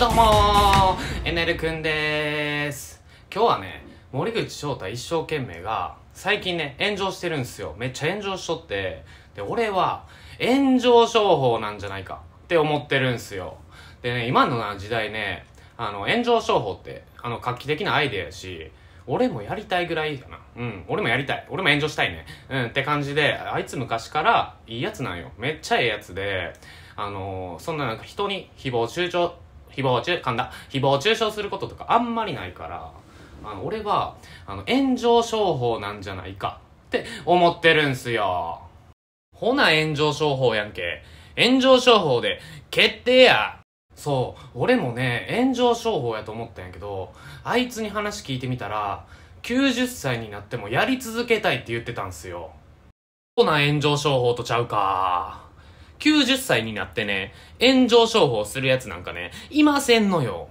どうもーエネルくんでーす今日はね、森口翔太一生懸命が、最近ね、炎上してるんすよ。めっちゃ炎上しとって、で、俺は、炎上商法なんじゃないかって思ってるんすよ。でね、今の時代ね、あの、炎上商法って、あの、画期的なアイデアやし、俺もやりたいぐらいだな。うん。俺もやりたい。俺も炎上したいね。うん。って感じで、あいつ昔からいいやつなんよ。めっちゃええやつで、あのー、そんななんか人に誹謗中傷誹謗中、噛んだ。誹謗中傷することとかあんまりないから、あの、俺は、あの、炎上商法なんじゃないかって思ってるんすよ。ほな炎上商法やんけ。炎上商法で決定や。そう、俺もね、炎上商法やと思ったんやけど、あいつに話聞いてみたら、90歳になってもやり続けたいって言ってたんすよ。ほな炎上商法とちゃうか。90歳になってね、炎上商法するやつなんかね、いませんのよ。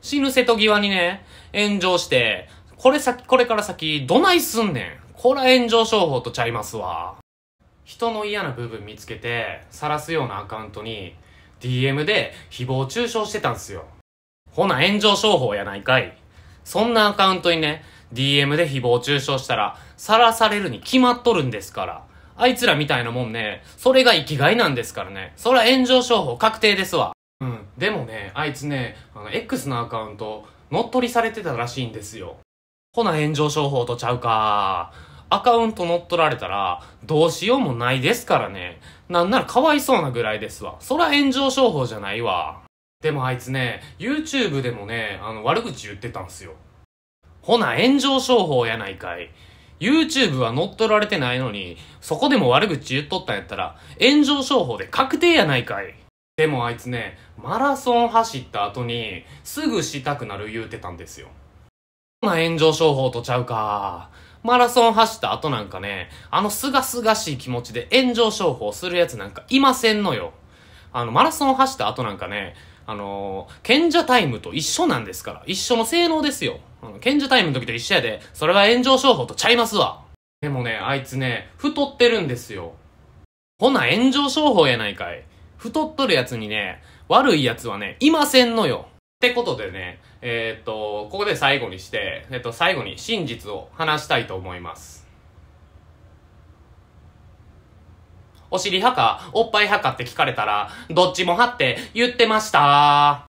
死ぬ瀬戸際にね、炎上して、これ先、これから先、どないすんねん。こら炎上商法とちゃいますわ。人の嫌な部分見つけて、晒すようなアカウントに、DM で誹謗中傷してたんすよ。ほな炎上商法やないかい。そんなアカウントにね、DM で誹謗中傷したら、晒されるに決まっとるんですから。あいつらみたいなもんね、それが生きがいなんですからね。そら炎上商法確定ですわ。うん。でもね、あいつね、あの、X のアカウント、乗っ取りされてたらしいんですよ。ほな炎上商法とちゃうか。アカウント乗っ取られたら、どうしようもないですからね。なんならかわいそうなぐらいですわ。そら炎上商法じゃないわ。でもあいつね、YouTube でもね、あの、悪口言ってたんすよ。ほな炎上商法やないかい。YouTube は乗っ取られてないのに、そこでも悪口言っとったんやったら、炎上商法で確定やないかい。でもあいつね、マラソン走った後に、すぐしたくなる言うてたんですよ。まあ炎上商法とちゃうか。マラソン走った後なんかね、あのすがすがしい気持ちで炎上商法するやつなんかいませんのよ。あの、マラソン走った後なんかね、あの、賢者タイムと一緒なんですから。一緒の性能ですよ。あの賢者タイムの時と一緒やで、それは炎上商法とちゃいますわ。でもね、あいつね、太ってるんですよ。ほな炎上商法やないかい。太っとるやつにね、悪いやつはね、いませんのよ。ってことでね、えー、っと、ここで最後にして、えっと、最後に真実を話したいと思います。お尻派か、おっぱい派かって聞かれたら、どっちも派って言ってました